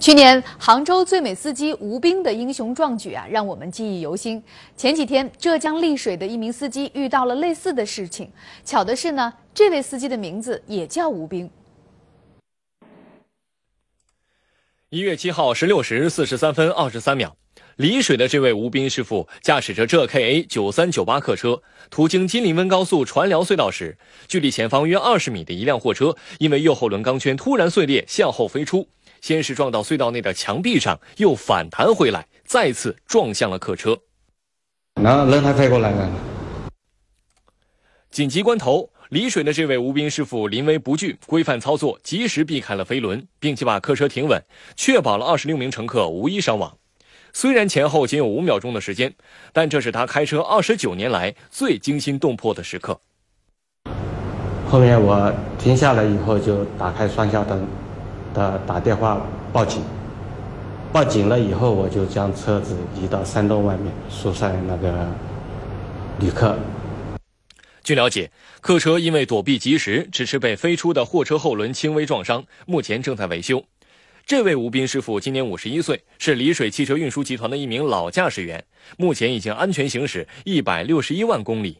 去年，杭州最美司机吴斌的英雄壮举啊，让我们记忆犹新。前几天，浙江丽水的一名司机遇到了类似的事情。巧的是呢，这位司机的名字也叫吴斌。一月七号十六时四十三分二十三秒，丽水的这位吴斌师傅驾驶着浙 K A 九三九八客车，途经金陵温高速船寮隧道时，距离前方约二十米的一辆货车，因为右后轮钢圈突然碎裂，向后飞出。先是撞到隧道内的墙壁上，又反弹回来，再次撞向了客车。那轮胎飞过来了。紧急关头，丽水的这位吴斌师傅临危不惧，规范操作，及时避开了飞轮，并且把客车停稳，确保了二十六名乘客无一伤亡。虽然前后仅有五秒钟的时间，但这是他开车二十九年来最惊心动魄的时刻。后面我停下来以后，就打开双下灯。他打电话报警，报警了以后，我就将车子移到山洞外面疏散那个旅客。据了解，客车因为躲避及时，只是被飞出的货车后轮轻微撞伤，目前正在维修。这位吴斌师傅今年五十一岁，是丽水汽车运输集团的一名老驾驶员，目前已经安全行驶一百六十一万公里。